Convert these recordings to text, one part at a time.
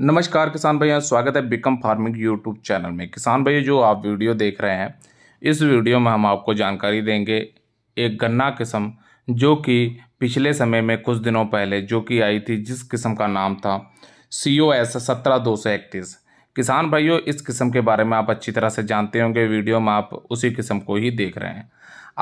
नमस्कार किसान भैया स्वागत है बिकम फार्मिंग यूट्यूब चैनल में किसान भैया जो आप वीडियो देख रहे हैं इस वीडियो में हम आपको जानकारी देंगे एक गन्ना किस्म जो कि पिछले समय में कुछ दिनों पहले जो कि आई थी जिस किस्म का नाम था सी ओ एस सत्रह दो सौ इकतीस किसान भाइयों इस किस्म के बारे में आप अच्छी तरह से जानते होंगे वीडियो में आप उसी किस्म को ही देख रहे हैं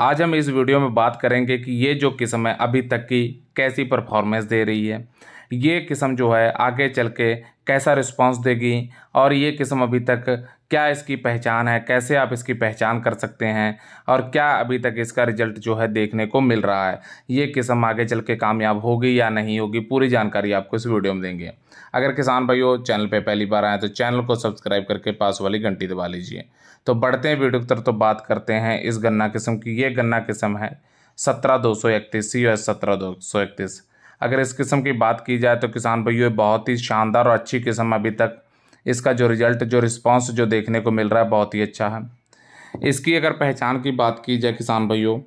आज हम इस वीडियो में बात करेंगे कि ये जो किस्म है अभी तक की कैसी परफॉर्मेंस दे रही है ये किस्म जो है आगे चल के कैसा रिस्पॉन्स देगी और ये किस्म अभी तक क्या इसकी पहचान है कैसे आप इसकी पहचान कर सकते हैं और क्या अभी तक इसका रिजल्ट जो है देखने को मिल रहा है ये किस्म आगे चल के कामयाब होगी या नहीं होगी पूरी जानकारी आपको इस वीडियो में देंगे अगर किसान भाइयों चैनल पर पहली बार आए तो चैनल को सब्सक्राइब करके पास वाली घंटी दबा लीजिए तो बढ़ते हैं वीडियो तरफ तो बात करते हैं इस गन्ना किस्म की ये गन्ना किस्म है सत्रह दो सौ इकतीस सी एस सत्रह दो सौ इकतीस अगर इस किस्म की बात की जाए तो किसान भाइयों बहुत ही शानदार और अच्छी किस्म अभी तक इसका जो रिज़ल्ट जो रिस्पांस जो देखने को मिल रहा है बहुत ही अच्छा है इसकी अगर पहचान की बात की जाए किसान भाइयों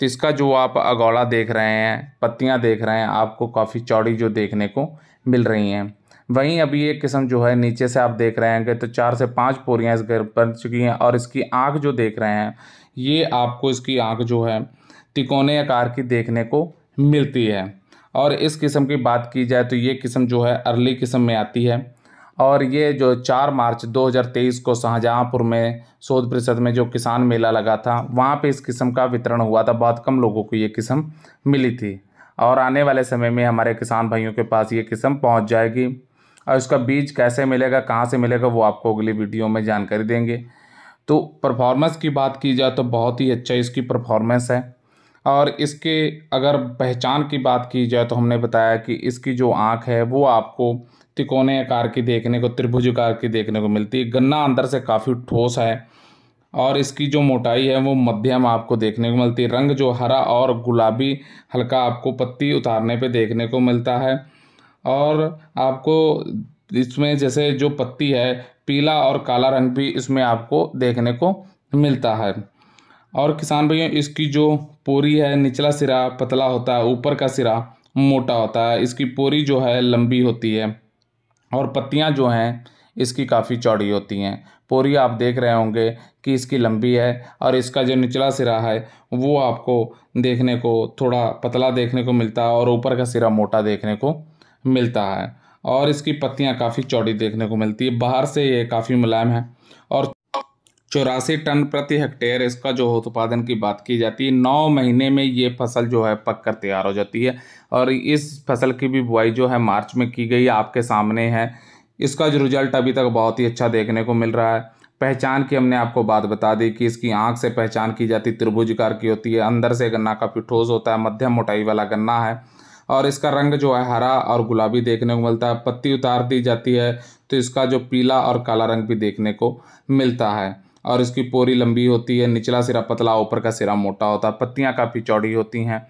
तो इसका जो आप अगौड़ा देख रहे हैं पत्तियाँ देख रहे हैं आपको काफ़ी चौड़ी जो देखने को मिल रही हैं वहीं अभी एक किस्म जो है नीचे से आप देख रहे हैं तो चार से पाँच पोरियाँ इस घर बन चुकी हैं और इसकी आँख जो देख रहे हैं ये आपको इसकी आँख जो है तिकोने आकार की देखने को मिलती है और इस किस्म की बात की जाए तो ये किस्म जो है अर्ली किस्म में आती है और ये जो चार मार्च 2023 को शाहजहाँपुर में शोध परिषद में जो किसान मेला लगा था वहाँ पे इस किस्म का वितरण हुआ था बहुत कम लोगों को ये किस्म मिली थी और आने वाले समय में हमारे किसान भाइयों के पास ये किस्म पहुँच जाएगी और इसका बीज कैसे मिलेगा कहाँ से मिलेगा वो आपको अगली वीडियो में जानकारी देंगे तो परफॉर्मेंस की बात की जाए तो बहुत ही अच्छा इसकी परफॉर्मेंस है और इसके अगर पहचान की बात की जाए तो हमने बताया कि इसकी जो आँख है वो आपको तिकोने आकार की देखने को त्रिभुज आकार की देखने को मिलती है गन्ना अंदर से काफ़ी ठोस है और इसकी जो मोटाई है वो मध्यम आपको देखने को मिलती है रंग जो हरा और गुलाबी हल्का आपको पत्ती उतारने पे देखने को मिलता है और आपको इसमें जैसे जो पत्ती है पीला और काला रंग भी इसमें आपको देखने को मिलता है और किसान भैया इसकी जो पूरी है निचला सिरा पतला होता है ऊपर का सिरा मोटा होता है इसकी पूरी जो है लंबी होती है और पत्तियाँ जो हैं इसकी काफ़ी चौड़ी होती हैं पोरी आप देख रहे होंगे कि इसकी लंबी है और इसका जो निचला सिरा है वो आपको देखने को थोड़ा पतला देखने को मिलता है और ऊपर का सिरा मोटा देखने को मिलता है और इसकी पत्तियाँ काफ़ी चौड़ी देखने को मिलती है बाहर से ये काफ़ी मुलायम है और चौरासी टन प्रति हेक्टेयर इसका जो उत्पादन की बात की जाती है नौ महीने में ये फसल जो है पक कर तैयार हो जाती है और इस फसल की भी बुआई जो है मार्च में की गई आपके सामने है इसका जो रिजल्ट अभी तक बहुत ही अच्छा देखने को मिल रहा है पहचान की हमने आपको बात बता दी कि इसकी आंख से पहचान की जाती त्रिभुजकार की होती है अंदर से गन्ना काफ़ी ठोस होता है मध्यम मोटाई वाला गन्ना है और इसका रंग जो है हरा और गुलाबी देखने को मिलता है पत्ती उतार दी जाती है तो इसका जो पीला और काला रंग भी देखने को मिलता है और इसकी पोरी लंबी होती है निचला सिरा पतला ऊपर का सिरा मोटा होता है पत्तियाँ काफ़ी चौड़ी होती हैं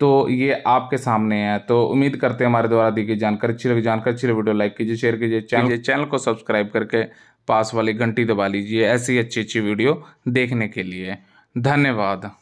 तो ये आपके सामने है तो उम्मीद करते हैं हमारे द्वारा दी गई जानकारी अच्छी लगी जानकारी अच्छी लगी वीडियो लाइक कीजिए शेयर कीजिए चैनल चैनल को सब्सक्राइब करके पास वाली घंटी दबा लीजिए ऐसी अच्छी अच्छी वीडियो देखने के लिए धन्यवाद